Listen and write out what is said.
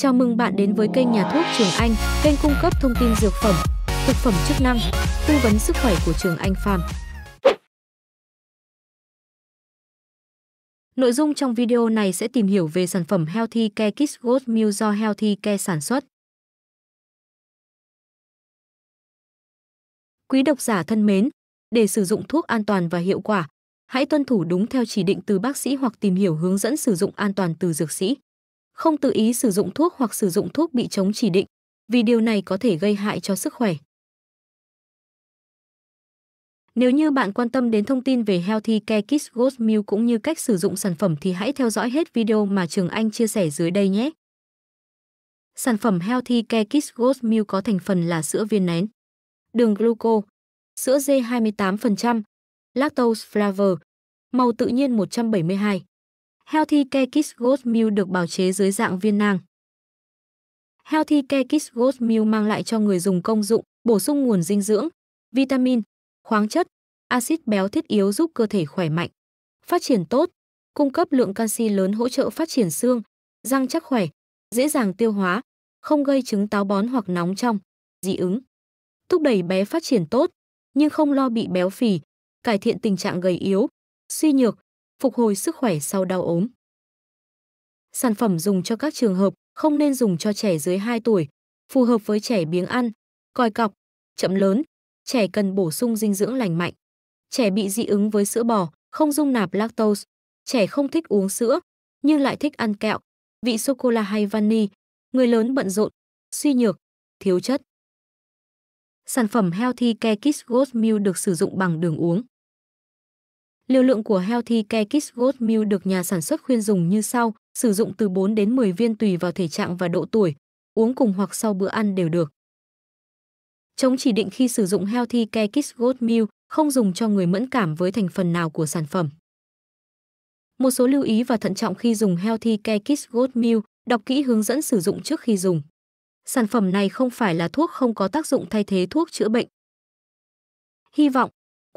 Chào mừng bạn đến với kênh Nhà thuốc Trường Anh, kênh cung cấp thông tin dược phẩm, thực phẩm chức năng, tư vấn sức khỏe của Trường Anh Farm. Nội dung trong video này sẽ tìm hiểu về sản phẩm Healthy Care Kids Gold Meal do Healthy Care sản xuất. Quý độc giả thân mến, để sử dụng thuốc an toàn và hiệu quả, hãy tuân thủ đúng theo chỉ định từ bác sĩ hoặc tìm hiểu hướng dẫn sử dụng an toàn từ dược sĩ không tự ý sử dụng thuốc hoặc sử dụng thuốc bị chống chỉ định, vì điều này có thể gây hại cho sức khỏe. Nếu như bạn quan tâm đến thông tin về Healthy Care Kids Gold Meal cũng như cách sử dụng sản phẩm thì hãy theo dõi hết video mà Trường Anh chia sẻ dưới đây nhé. Sản phẩm Healthy Care Kids Gold Meal có thành phần là sữa viên nén, đường gluco, sữa dê 28%, lactose flavor, màu tự nhiên 172. Healthy Care Kids Goat Meal được bào chế dưới dạng viên nang. Healthy Care Kids Goat Meal mang lại cho người dùng công dụng bổ sung nguồn dinh dưỡng, vitamin, khoáng chất, axit béo thiết yếu giúp cơ thể khỏe mạnh, phát triển tốt, cung cấp lượng canxi lớn hỗ trợ phát triển xương, răng chắc khỏe, dễ dàng tiêu hóa, không gây chứng táo bón hoặc nóng trong, dị ứng. Thúc đẩy bé phát triển tốt, nhưng không lo bị béo phì, cải thiện tình trạng gầy yếu, suy nhược, phục hồi sức khỏe sau đau ốm. Sản phẩm dùng cho các trường hợp không nên dùng cho trẻ dưới 2 tuổi, phù hợp với trẻ biếng ăn, còi cọc, chậm lớn, trẻ cần bổ sung dinh dưỡng lành mạnh. Trẻ bị dị ứng với sữa bò, không dung nạp lactose, trẻ không thích uống sữa nhưng lại thích ăn kẹo, vị sô cô la hay vani, người lớn bận rộn, suy nhược, thiếu chất. Sản phẩm Healthy Care Kids Goat Meal được sử dụng bằng đường uống. Liều lượng của Healthy Care Kids Gold Meal được nhà sản xuất khuyên dùng như sau, sử dụng từ 4 đến 10 viên tùy vào thể trạng và độ tuổi, uống cùng hoặc sau bữa ăn đều được. Chống chỉ định khi sử dụng Healthy Care Kids Gold Meal không dùng cho người mẫn cảm với thành phần nào của sản phẩm. Một số lưu ý và thận trọng khi dùng Healthy Care Kids Gold Meal, đọc kỹ hướng dẫn sử dụng trước khi dùng. Sản phẩm này không phải là thuốc không có tác dụng thay thế thuốc chữa bệnh. Hy vọng